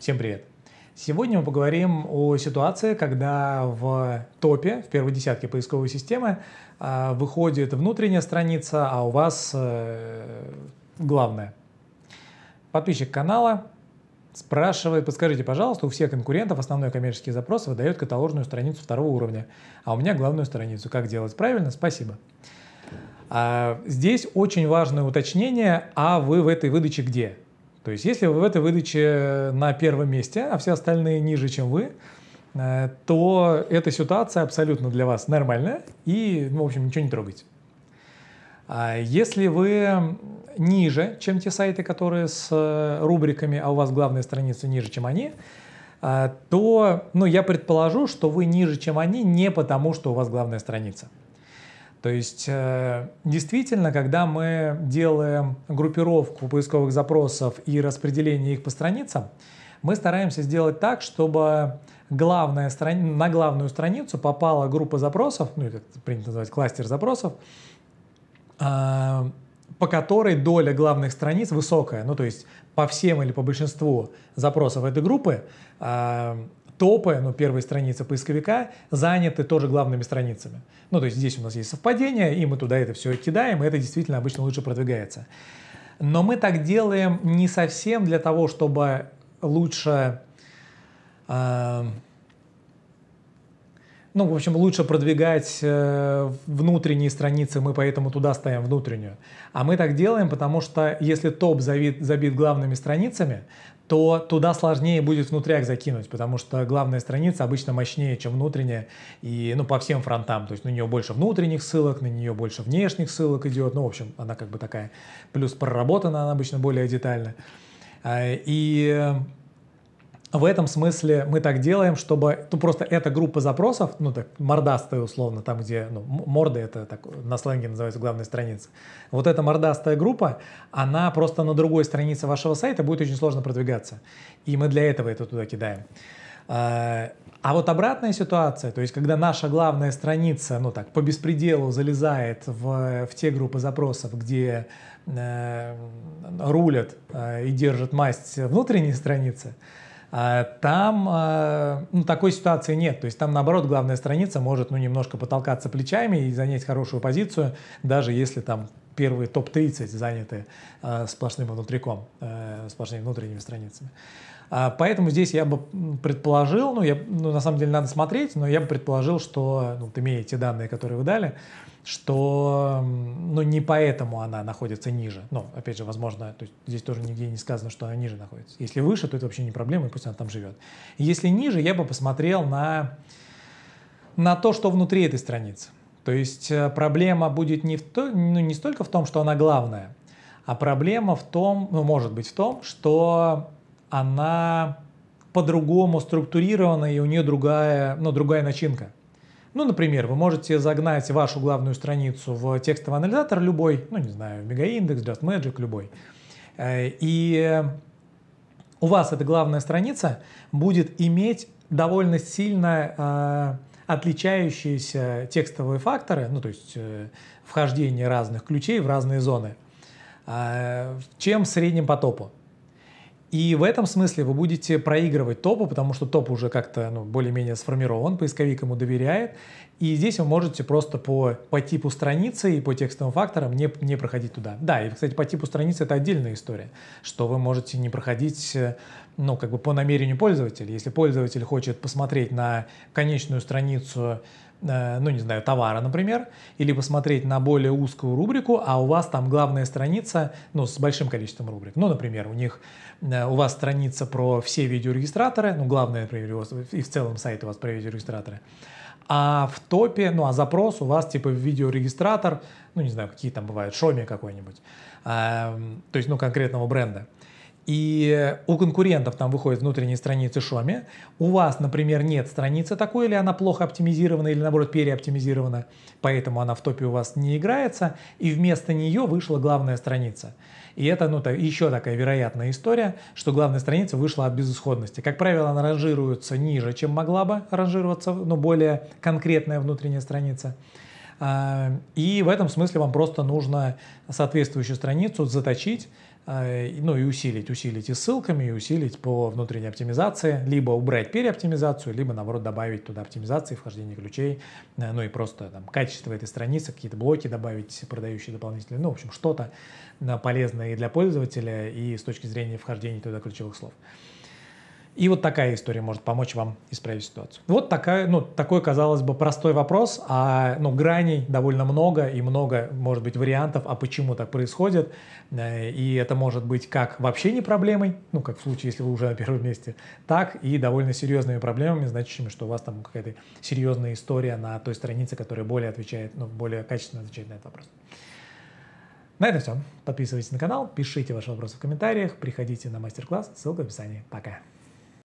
Всем привет! Сегодня мы поговорим о ситуации, когда в топе, в первой десятке поисковой системы, а, выходит внутренняя страница, а у вас э, главная. Подписчик канала спрашивает, подскажите, пожалуйста, у всех конкурентов основной коммерческий запрос выдает каталожную страницу второго уровня, а у меня главную страницу. Как делать правильно? Спасибо. А, здесь очень важное уточнение, а вы в этой выдаче где? То есть если вы в этой выдаче э, на первом месте, а все остальные ниже, чем вы, э, то эта ситуация абсолютно для вас нормальная и, ну, в общем, ничего не трогайте. А если вы ниже, чем те сайты, которые с э, рубриками, а у вас главная страница ниже, чем они, то ну, я предположу, что вы ниже, чем они, не потому, что у вас главная страница – то есть э, действительно, когда мы делаем группировку поисковых запросов и распределение их по страницам, мы стараемся сделать так, чтобы главная страни... на главную страницу попала группа запросов, ну это принято называть кластер запросов, э, по которой доля главных страниц высокая, ну то есть по всем или по большинству запросов этой группы э, топы, ну, первые страницы поисковика, заняты тоже главными страницами. Ну, то есть здесь у нас есть совпадение, и мы туда это все кидаем, и это действительно обычно лучше продвигается. Но мы так делаем не совсем для того, чтобы лучше... Э, ну, в общем, лучше продвигать э, внутренние страницы, мы поэтому туда ставим внутреннюю. А мы так делаем, потому что если топ забит, забит главными страницами, то туда сложнее будет внутряк закинуть, потому что главная страница обычно мощнее, чем внутренняя, и, ну, по всем фронтам, то есть на нее больше внутренних ссылок, на нее больше внешних ссылок идет, ну, в общем, она как бы такая, плюс проработана она обычно более детально. А, и в этом смысле мы так делаем, чтобы ну, просто эта группа запросов, ну так мордастая условно, там где ну, морды это так, на сленге называется главная страница, вот эта мордастая группа, она просто на другой странице вашего сайта будет очень сложно продвигаться. И мы для этого это туда кидаем. А, а вот обратная ситуация, то есть когда наша главная страница, ну так, по беспределу залезает в, в те группы запросов, где э, рулят э, и держат масть внутренние страницы, а там а, ну, такой ситуации нет. То есть там, наоборот, главная страница может ну, немножко потолкаться плечами и занять хорошую позицию, даже если там первые топ-30 заняты э, сплошным внутриком, э, сплошными внутренними страницами. А, поэтому здесь я бы предположил, ну, я, ну, на самом деле надо смотреть, но я бы предположил, что, ну, вот имея те данные, которые вы дали, что, ну, не поэтому она находится ниже. Ну, опять же, возможно, то есть здесь тоже нигде не сказано, что она ниже находится. Если выше, то это вообще не проблема, и пусть она там живет. Если ниже, я бы посмотрел на, на то, что внутри этой страницы. То есть э, проблема будет не, в то, ну, не столько в том, что она главная, а проблема в том, ну, может быть в том, что она по-другому структурирована и у нее другая, ну, другая начинка. Ну, например, вы можете загнать вашу главную страницу в текстовый анализатор любой, ну, не знаю, мегаиндекс, Just Magic, любой. Э, и у вас эта главная страница будет иметь довольно сильно э, отличающиеся текстовые факторы, ну то есть э, вхождение разных ключей в разные зоны, а, чем в среднем по топу. И в этом смысле вы будете проигрывать топу, потому что топ уже как-то ну, более-менее сформирован, поисковик ему доверяет. И здесь вы можете просто по, по типу страницы и по текстовым факторам не, не проходить туда. Да, и, кстати, по типу страницы это отдельная история, что вы можете не проходить э, ну, как бы по намерению пользователя. Если пользователь хочет посмотреть на конечную страницу Э, ну, не знаю, товара, например, или посмотреть на более узкую рубрику, а у вас там главная страница, ну, с большим количеством рубрик. Ну, например, у них, э, у вас страница про все видеорегистраторы, ну, главная например, у вас, и в целом сайт у вас про видеорегистраторы. А в топе, ну, а запрос у вас, типа, видеорегистратор, ну, не знаю, какие там бывают, шоми какой-нибудь, а, то есть, ну, конкретного бренда – и у конкурентов там выходят внутренние страницы Шоми. У вас, например, нет страницы такой, или она плохо оптимизирована, или наоборот переоптимизирована, поэтому она в топе у вас не играется, и вместо нее вышла главная страница. И это ну, та, еще такая вероятная история, что главная страница вышла от безысходности. Как правило, она ранжируется ниже, чем могла бы ранжироваться, но более конкретная внутренняя страница. А, и в этом смысле вам просто нужно соответствующую страницу заточить, а, ну и усилить, усилить и ссылками, и усилить по внутренней оптимизации, либо убрать переоптимизацию, либо наоборот добавить туда оптимизации, вхождение ключей, э, ну и просто там качество этой страницы, какие-то блоки добавить, продающие дополнительные, ну в общем что-то э, полезное и для пользователя, и с точки зрения вхождения туда ключевых слов. И вот такая история может помочь вам исправить ситуацию. Вот такая, ну, такой, казалось бы, простой вопрос, а ну, граней довольно много и много, может быть, вариантов, а почему так происходит. Э, и это может быть как вообще не проблемой, ну, как в случае, если вы уже на первом месте, так и довольно серьезными проблемами, значащими, что у вас там какая-то серьезная история на той странице, которая более отвечает, ну, более качественно отвечает на этот вопрос. На этом все. Подписывайтесь на канал, пишите ваши вопросы в комментариях, приходите на мастер-класс, ссылка в описании. Пока.